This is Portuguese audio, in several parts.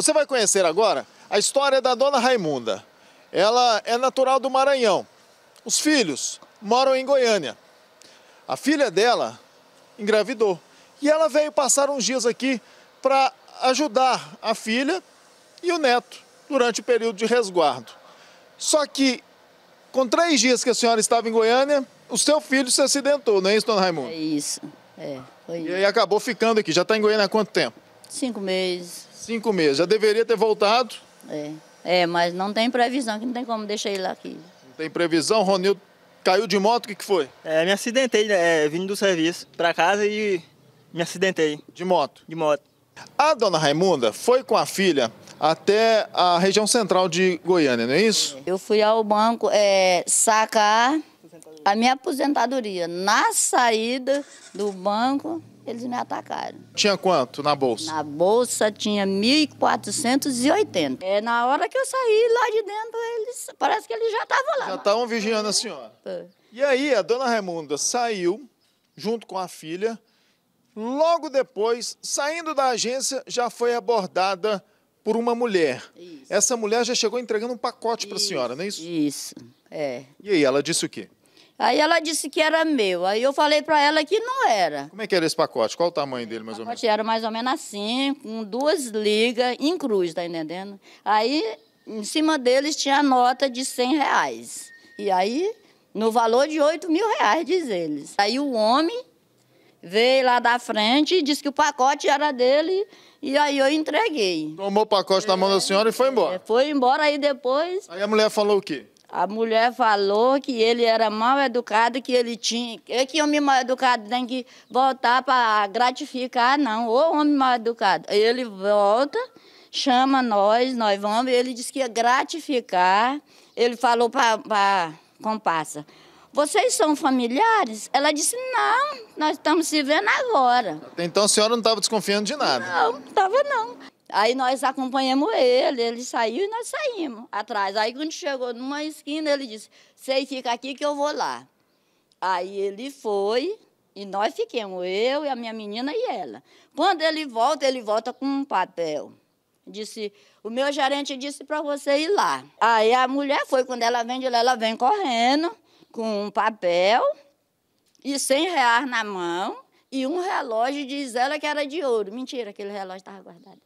Você vai conhecer agora a história da dona Raimunda. Ela é natural do Maranhão. Os filhos moram em Goiânia. A filha dela engravidou e ela veio passar uns dias aqui para ajudar a filha e o neto durante o período de resguardo. Só que, com três dias que a senhora estava em Goiânia, o seu filho se acidentou, não é isso, dona Raimunda? É isso, é. Foi... E aí acabou ficando aqui. Já está em Goiânia há quanto tempo? Cinco meses. Cinco meses. Já deveria ter voltado? É. É, mas não tem previsão, que não tem como deixar ele aqui. Não tem previsão, Ronildo caiu de moto, o que, que foi? É, me acidentei, né? É, vindo do serviço para casa e me acidentei. De moto? De moto. A dona Raimunda foi com a filha até a região central de Goiânia, não é isso? Eu fui ao banco é, sacar a minha aposentadoria. Na saída do banco, eles me atacaram. Tinha quanto na bolsa? Na bolsa tinha 1.480. É, na hora que eu saí lá de dentro, eles parece que eles já estavam lá. Já estavam vigiando a senhora. É. E aí a dona Raimunda saiu junto com a filha. Logo depois, saindo da agência, já foi abordada por uma mulher. Isso. Essa mulher já chegou entregando um pacote para a senhora, não é isso? Isso, é. E aí, ela disse o quê? Aí ela disse que era meu. Aí eu falei para ela que não era. Como é que era esse pacote? Qual o tamanho dele, mais ou menos? era mais ou menos assim, com duas ligas em cruz, tá entendendo? Aí, em cima deles, tinha a nota de 100 reais. E aí, no valor de 8 mil reais, diz eles. Aí o homem veio lá da frente e disse que o pacote era dele e aí eu entreguei. Tomou o pacote da mão da senhora e foi embora? É, foi embora, aí depois... Aí a mulher falou o quê? A mulher falou que ele era mal educado, que ele tinha. Eu que homem mal educado tem que voltar para gratificar, não. Ô homem mal educado. Ele volta, chama nós, nós vamos. Ele disse que ia gratificar. Ele falou para a comparsa: Vocês são familiares? Ela disse: Não, nós estamos se vendo agora. Então a senhora não estava desconfiando de nada? Não, estava não. Aí nós acompanhamos ele, ele saiu e nós saímos atrás. Aí quando chegou numa esquina, ele disse: Sei, fica aqui que eu vou lá. Aí ele foi e nós fiquemos, eu e a minha menina e ela. Quando ele volta, ele volta com um papel. Disse, o meu gerente disse para você ir lá. Aí a mulher foi, quando ela vem de lá, ela vem correndo com um papel e cem reais na mão e um relógio, diz ela que era de ouro. Mentira, aquele relógio estava guardado.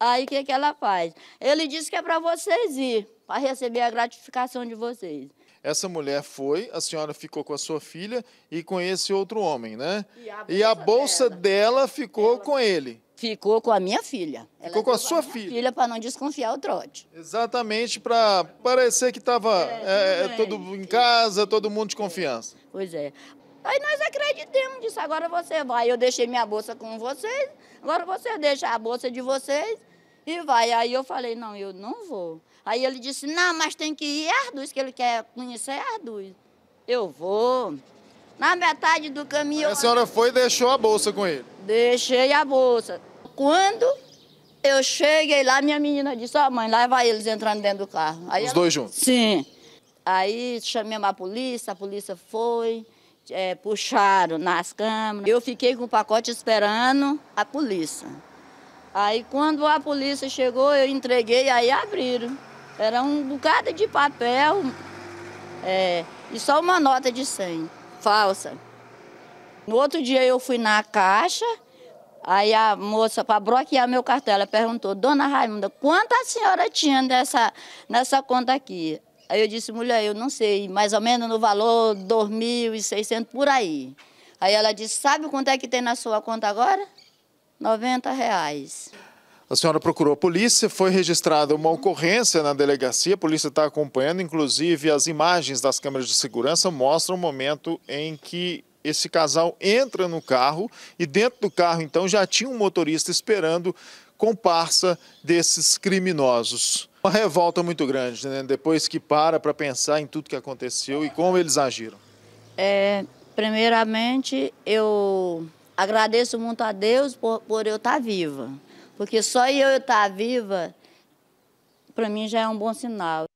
Aí o que, que ela faz? Ele disse que é para vocês ir, para receber a gratificação de vocês. Essa mulher foi, a senhora ficou com a sua filha e com esse outro homem, né? E a bolsa, e a bolsa dela, dela, ficou ela... com ele. Ficou com a minha filha. Ela ficou com a sua a filha. filha para não desconfiar o trote. Exatamente, para parecer que estava é, é, é, todo em casa, todo mundo de confiança. Pois é. Aí nós acreditamos disso. Agora você vai. Eu deixei minha bolsa com vocês, agora você deixa a bolsa de vocês e vai. Aí eu falei, não, eu não vou. Aí ele disse, não, mas tem que ir a Arduz, que ele quer conhecer a Arduz. Eu vou. Na metade do caminho... A senhora foi e deixou a bolsa com ele? Deixei a bolsa. Quando eu cheguei lá, minha menina disse, ó oh, mãe, lá vai eles entrando dentro do carro. Aí Os ela... dois juntos? Sim. Aí chamamos a polícia, a polícia foi é, puxaram nas câmeras. Eu fiquei com o pacote esperando a polícia. Aí quando a polícia chegou, eu entreguei, aí abriram. Era um bocado de papel é, e só uma nota de 100, falsa. No outro dia eu fui na caixa, aí a moça, para bloquear meu cartão, ela perguntou, dona Raimunda, quanto a senhora tinha nessa, nessa conta aqui? Aí eu disse, mulher, eu não sei, mais ou menos no valor 2.600 por aí. Aí ela disse, sabe quanto é que tem na sua conta agora? 90 reais. A senhora procurou a polícia, foi registrada uma ocorrência na delegacia, a polícia está acompanhando, inclusive as imagens das câmeras de segurança mostram o momento em que esse casal entra no carro e dentro do carro, então, já tinha um motorista esperando comparsa desses criminosos. Uma revolta muito grande, né? depois que para para pensar em tudo que aconteceu e como eles agiram. É, primeiramente, eu agradeço muito a Deus por, por eu estar tá viva, porque só eu estar tá viva, para mim já é um bom sinal.